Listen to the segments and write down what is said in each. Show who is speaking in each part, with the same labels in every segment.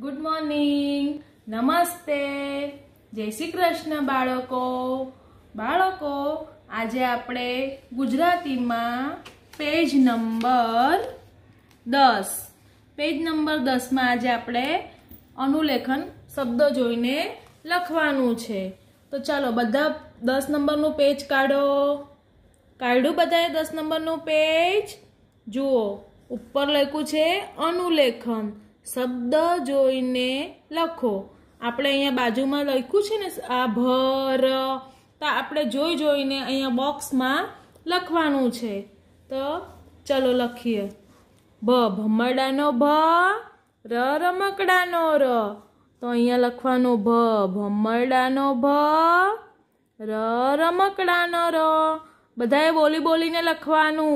Speaker 1: good morning નમસ્તે જય શ્રી કૃષ્ણ બાળકો બાળકો આજે આપણે ગુજરાતીમાં પેજ નંબર દસ પેજ નંબર દસમાં આજે આપણે અનુલેખન શબ્દો જોઈને લખવાનું છે તો ચાલો બધા દસ નંબરનું પેજ કાઢો કાઢ્યું બધાએ દસ નંબરનું પેજ જુઓ ઉપર લખ્યું છે અનુલેખન શબ્દ જોઈને લખો આપણે અહીંયા બાજુમાં લખ્યું છે ને આ ભર તો આપણે જોઈ જોઈને અહીંયા બોક્સમાં લખવાનું છે તો ચલો લખીએ ભ ભમરડાનો ભ ર રમકડાનો ર તો અહીંયા લખવાનો ભ ભમરડાનો ભ ર રમકડાનો ર બધાએ બોલી બોલીને લખવાનું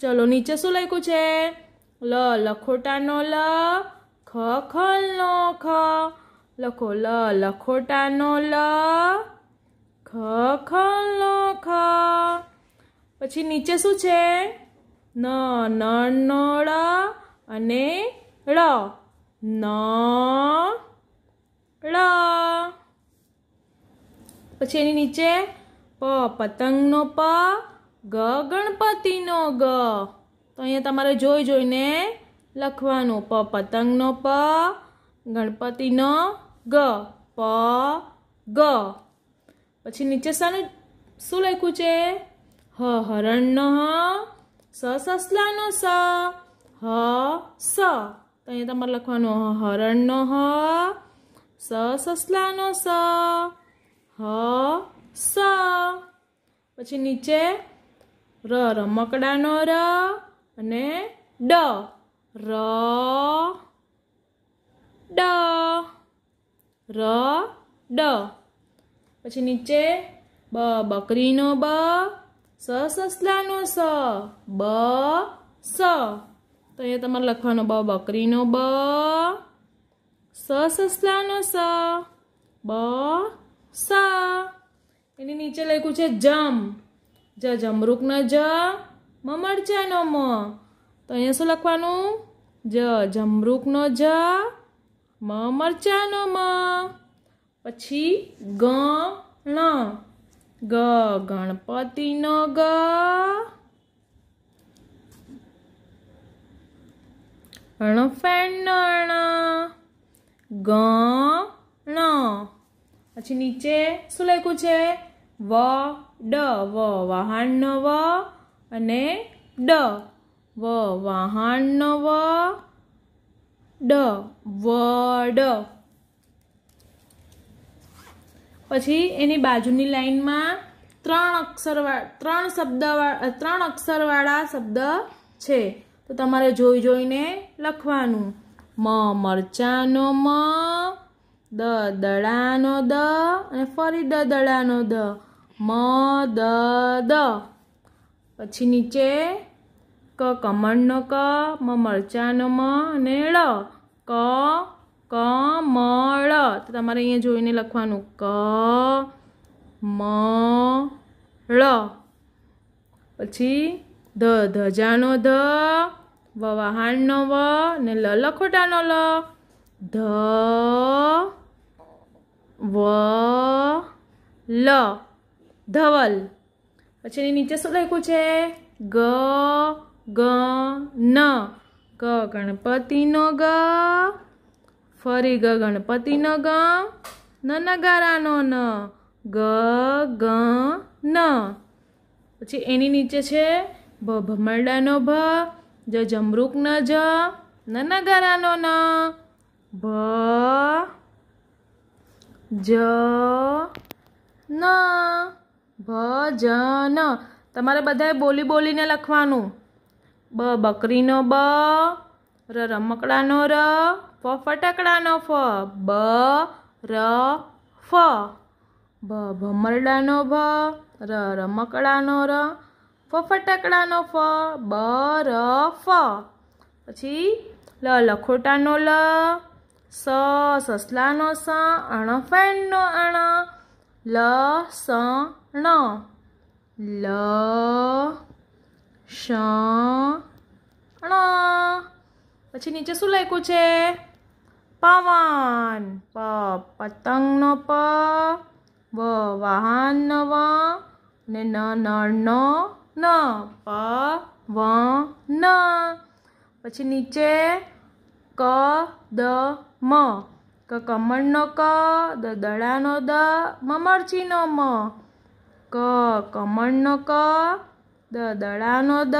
Speaker 1: ચલો નીચે શું લખ્યું છે લ લખોટાનો લ ખ ખલનો ખ લખો લ લખોટાનો લ ખ ખલનો ખ પછી નીચે શું છે ન નળનો ળ અને ળ ન ળ પછી એની નીચે પ પતંગનો પ ગ ગણપતિનો ગ તો અહીંયા તમારે જોઈ જોઈને લખવાનું પ પતંગનો પ ગણપતિનો ગ પ ગ પછી નીચે શાનું શું લખ્યું છે હ હરણનો હ સ સસલાનો સ હ સ તો અહીંયા તમારે લખવાનું હ હરણનો હ સ સસલાનો સ હ સ પછી નીચે ર રમકડાનો ર અને ડ ર ડ ર ડ પછી નીચે બ બકરીનો બ સ સસલાનો સ બ સ તો અહીંયા તમારે લખવાનો બ બકરીનો બ સ સસલાનો સ બ સ એની નીચે લખ્યું છે જમ જ જમરૂકનો જ મમરજાનો મ તો અહીંયા શું લખવાનું જ જમરૂકનો જ મ મરચાનો મ પછી ગણ ગ ગણપતિનો ગ અણફેણ ગણ પછી નીચે શું લખ્યું છે વ ડ વ વાહણ વ અને ડ વ વહાણનો વ ડ વડ પછી એની બાજુની લાઈનમાં ત્રણ અક્ષરવાળા ત્રણ શબ્દવાળા ત્રણ અક્ષરવાળા શબ્દ છે તો તમારે જોઈ જોઈને લખવાનું મ મરચાનો મ દ દડાનો દ અને ફરી દ દડાનો દ મ દ દ પછી નીચે ક કમળનો ક મ મરચાનો મ અને ળ ક ક મ તો તમારે અહીંયા જોઈને લખવાનું ક મ ળ પછી ધ ધજાનો ધ વહાણનો વ ને લ લખોટાનો લ ધ વ લ ધવલ પછી એની નીચે શું લખ્યું છે ગ ગ ન ગ ગણપતિનો ગ ફરી ગ ગણપતિનો ગ ન નગારાનો ન ગ ગ ન પછી એની નીચે છે ભ ભમરડાનો ભ જ જમરૂક ન જ ન નગારાનો ન ભ જ ન ભજન તમારે બધાએ બોલી બોલીને લખવાનું બ બકરીનો બ ર રમકડાનો ર ફ ફટાકડાનો ફ બ ર ફ ભ ભમરડાનો ભ ર રમકડાનો ર ફ ફટાકડાનો ફ બ ર ફ પછી લ લખોટાનો લ સ સસલાનો સ અણ ફેણનો અણ લ ણ લ શ ણ પછી નીચે શું લખ્યું છે પવન પ પતંગનો પ વ વાહન ન વ ને ન ન ન પ વ ન પછી નીચે ક દ મ ક કમળનો ક દ દડાનો દ મમરચીનો મ ક કમળનો ક દ દડાનો દ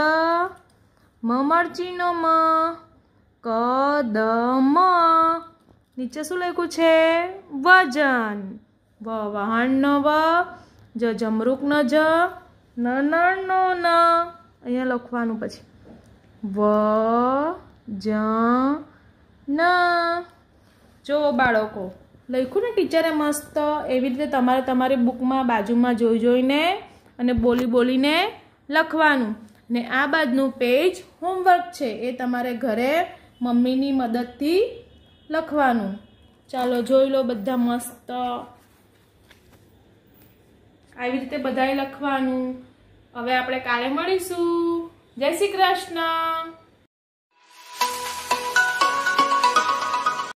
Speaker 1: મમરચીનો મ ક દ મ નીચે શું લખ્યું છે વજન વ વહાણનો વ જ જમરૂકનો જ ન નણનો ન અહીંયા લખવાનું પછી વ જ ન જો બાળકો લખ્યું ને ટીચરે મસ્ત એવી રીતે તમારે તમારી બુકમાં બાજુમાં જોઈ જોઈને અને બોલી બોલીને લખવાનું ને આ બાજુનું પેજ હોમવર્ક છે એ તમારે ઘરે મમ્મીની મદદથી લખવાનું ચાલો જોઈ લો બધા મસ્ત આવી રીતે બધાએ લખવાનું હવે આપણે કાલે મળીશું જય શ્રી કૃષ્ણ